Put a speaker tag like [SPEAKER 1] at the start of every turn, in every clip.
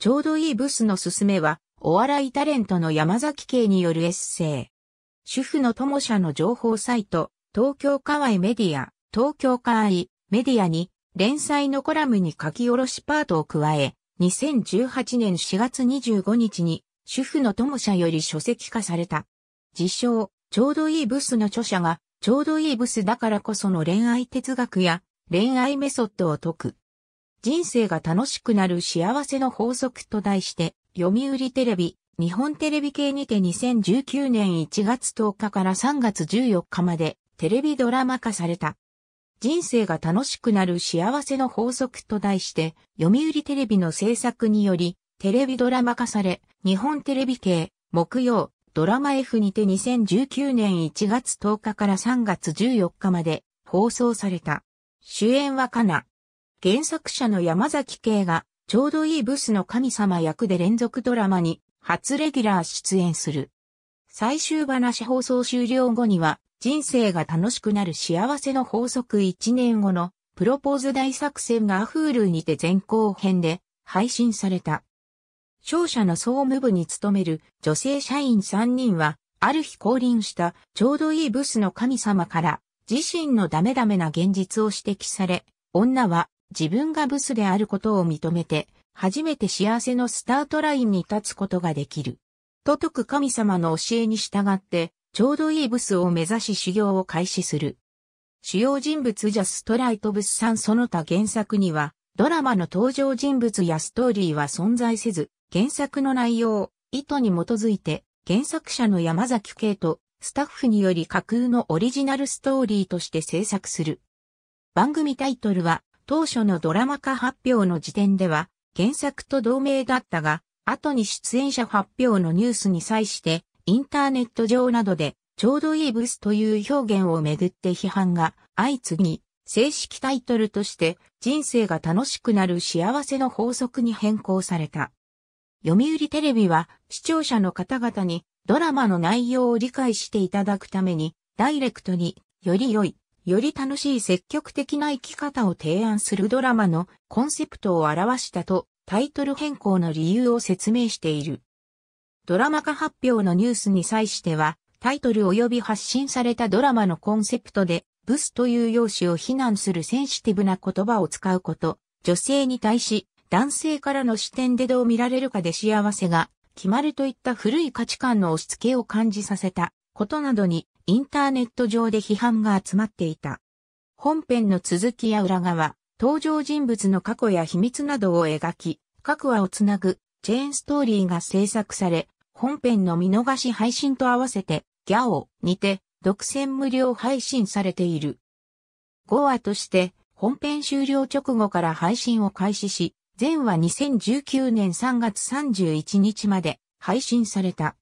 [SPEAKER 1] ちょうどいいブスのすすめは、お笑いタレントの山崎慶によるエッセイ。主婦の友社の情報サイト、東京河合メディア、東京河合メディアに、連載のコラムに書き下ろしパートを加え、2018年4月25日に、主婦の友社より書籍化された。自称、ちょうどいいブスの著者が、ちょうどいいブスだからこその恋愛哲学や、恋愛メソッドを解く。人生が楽しくなる幸せの法則と題して、読売テレビ、日本テレビ系にて2019年1月10日から3月14日までテレビドラマ化された。人生が楽しくなる幸せの法則と題して、読売テレビの制作により、テレビドラマ化され、日本テレビ系、木曜、ドラマ F にて2019年1月10日から3月14日まで放送された。主演はかな。原作者の山崎圭が、ちょうどいいブスの神様役で連続ドラマに、初レギュラー出演する。最終話放送終了後には、人生が楽しくなる幸せの法則1年後の、プロポーズ大作戦がアフールにて前後編で配信された。商社の総務部に勤める女性社員3人は、ある日降臨したちょうどいいブスの神様から自身のダメダメな現実を指摘され、女は自分がブスであることを認めて、初めて幸せのスタートラインに立つことができる。と説く神様の教えに従って、ちょうどいいブスを目指し修行を開始する。主要人物ジャストライトブスさんその他原作には、ドラマの登場人物やストーリーは存在せず、原作の内容、意図に基づいて、原作者の山崎圭と、スタッフにより架空のオリジナルストーリーとして制作する。番組タイトルは、当初のドラマ化発表の時点では、原作と同名だったが、後に出演者発表のニュースに際して、インターネット上などで、ちょうどいいブスという表現をめぐって批判が相次ぎ、正式タイトルとして、人生が楽しくなる幸せの法則に変更された。読売テレビは、視聴者の方々に、ドラマの内容を理解していただくために、ダイレクトにより良いより楽しい積極的な生き方を提案するドラマのコンセプトを表したとタイトル変更の理由を説明している。ドラマ化発表のニュースに際しては、タイトル及び発信されたドラマのコンセプトで、ブスという容姿を非難するセンシティブな言葉を使うこと、女性に対し、男性からの視点でどう見られるかで幸せが決まるといった古い価値観の押し付けを感じさせたことなどにインターネット上で批判が集まっていた。本編の続きや裏側、登場人物の過去や秘密などを描き、各話をつなぐチェーンストーリーが制作され、本編の見逃し配信と合わせて、ギャオにて独占無料配信されている。5話として本編終了直後から配信を開始し、全話2019年3月31日まで配信された。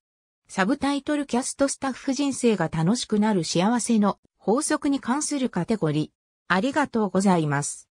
[SPEAKER 1] サブタイトルキャストスタッフ人生が楽しくなる幸せの法則に関するカテゴリー。ありがとうございます。